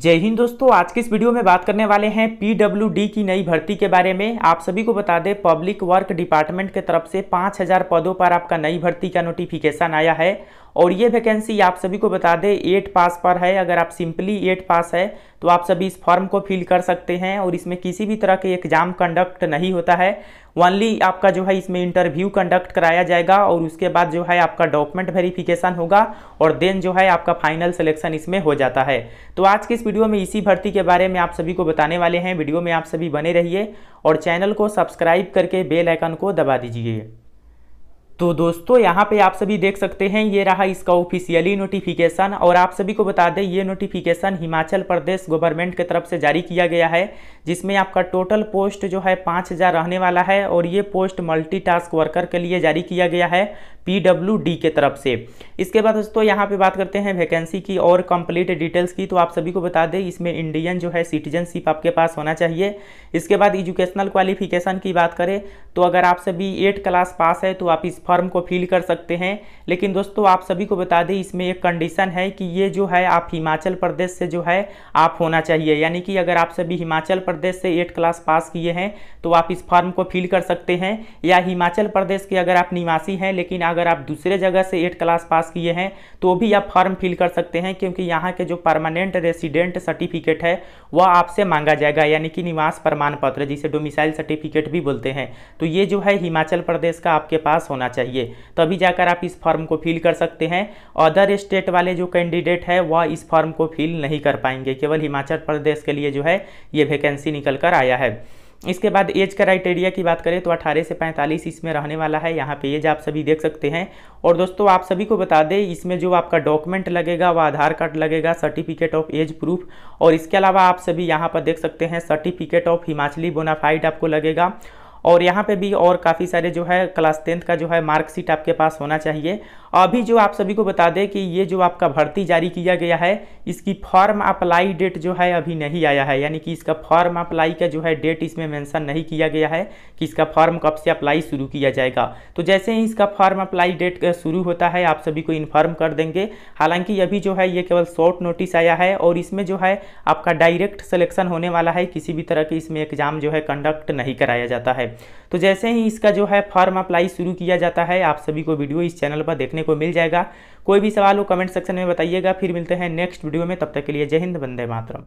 जय हिंद दोस्तों आज के इस वीडियो में बात करने वाले हैं पीडब्ल्यूडी की नई भर्ती के बारे में आप सभी को बता दें पब्लिक वर्क डिपार्टमेंट के तरफ से 5000 पदों पर आपका नई भर्ती का नोटिफिकेशन आया है और ये वैकेंसी आप सभी को बता दें एट पास पर है अगर आप सिंपली एट पास है तो आप सभी इस फॉर्म को फिल कर सकते हैं और इसमें किसी भी तरह के एग्ज़ाम कंडक्ट नहीं होता है ओनली आपका जो है इसमें इंटरव्यू कंडक्ट कराया जाएगा और उसके बाद जो है आपका डॉक्यूमेंट वेरिफिकेशन होगा और देन जो है आपका फाइनल सिलेक्शन इसमें हो जाता है तो आज के इस वीडियो में इसी भर्ती के बारे में आप सभी को बताने वाले हैं वीडियो में आप सभी बने रहिए और चैनल को सब्सक्राइब करके बेल आइकन को दबा दीजिए तो दोस्तों यहाँ पे आप सभी देख सकते हैं ये रहा इसका ऑफिशियली नोटिफिकेशन और आप सभी को बता दें ये नोटिफिकेशन हिमाचल प्रदेश गवर्नमेंट के तरफ से जारी किया गया है जिसमें आपका टोटल पोस्ट जो है पाँच हज़ार रहने वाला है और ये पोस्ट मल्टीटास्क वर्कर के लिए जारी किया गया है डी के तरफ से इसके बाद दोस्तों यहाँ पे बात करते हैं वैकेंसी की और कंप्लीट डिटेल्स की तो आप सभी को बता दें इसमें इंडियन जो है सिटीजनशिप आपके पास होना चाहिए इसके बाद एजुकेशनल क्वालिफिकेशन की बात करें तो अगर आप सभी एट क्लास पास है तो आप इस फॉर्म को फिल कर सकते हैं लेकिन दोस्तों आप सभी को बता दें इसमें एक कंडीशन है कि ये जो है आप हिमाचल प्रदेश से जो है आप होना चाहिए यानी कि अगर आप सभी हिमाचल प्रदेश से एट क्लास पास किए हैं तो आप इस फॉर्म को फिल कर सकते हैं या हिमाचल प्रदेश के अगर आप निवासी हैं लेकिन अगर आप दूसरे जगह से एट क्लास पास किए हैं तो भी आप फॉर्म फिल कर सकते हैं क्योंकि यहाँ के जो परमानेंट रेसिडेंट सर्टिफिकेट है वह आपसे मांगा जाएगा यानी कि निवास प्रमाण पत्र जिसे डोमिसाइल सर्टिफिकेट भी बोलते हैं तो ये जो है हिमाचल प्रदेश का आपके पास होना चाहिए चाहिए तभी जाकर आप इस फॉर्म को फिल कर सकते हैं अदर स्टेट वाले जो कैंडिडेट है वह इस फॉर्म को फिल नहीं कर पाएंगे केवल हिमाचल प्रदेश के लिए जो है ये वैकेंसी निकल कर आया है इसके बाद एज क्राइटेरिया की बात करें तो 18 से 45 इसमें रहने वाला है यहाँ पे एज आप सभी देख सकते हैं और दोस्तों आप सभी को बता दें इसमें जो आपका डॉक्यूमेंट लगेगा वह आधार कार्ड लगेगा सर्टिफिकेट ऑफ एज प्रूफ और इसके अलावा आप सभी यहाँ पर देख सकते हैं सर्टिफिकेट ऑफ हिमाचली बोनाफाइड आपको लगेगा और यहाँ पे भी और काफ़ी सारे जो है क्लास टेंथ का जो है मार्कशीट आपके पास होना चाहिए अभी जो आप सभी को बता दें कि ये जो आपका भर्ती जारी किया गया है इसकी फॉर्म अप्लाई डेट जो है अभी नहीं आया है यानी कि इसका फॉर्म अप्लाई का जो है डेट इसमें मेंशन नहीं किया गया है कि इसका फॉर्म कब से अप्लाई शुरू किया जाएगा तो जैसे ही इसका फॉर्म अप्लाई डेट शुरू होता है आप सभी को इन्फॉर्म कर देंगे हालांकि अभी जो है ये केवल शॉर्ट नोटिस आया है और इसमें जो है आपका डायरेक्ट सलेक्शन होने वाला है किसी भी तरह के इसमें एग्जाम जो है कंडक्ट नहीं कराया जाता है तो जैसे ही इसका जो है फॉर्म अप्लाई शुरू किया जाता है आप सभी को वीडियो इस चैनल पर देखने को मिल जाएगा कोई भी सवाल हो कमेंट सेक्शन में बताइएगा फिर मिलते हैं नेक्स्ट वीडियो में तब तक के लिए जय हिंद बंदे मातरम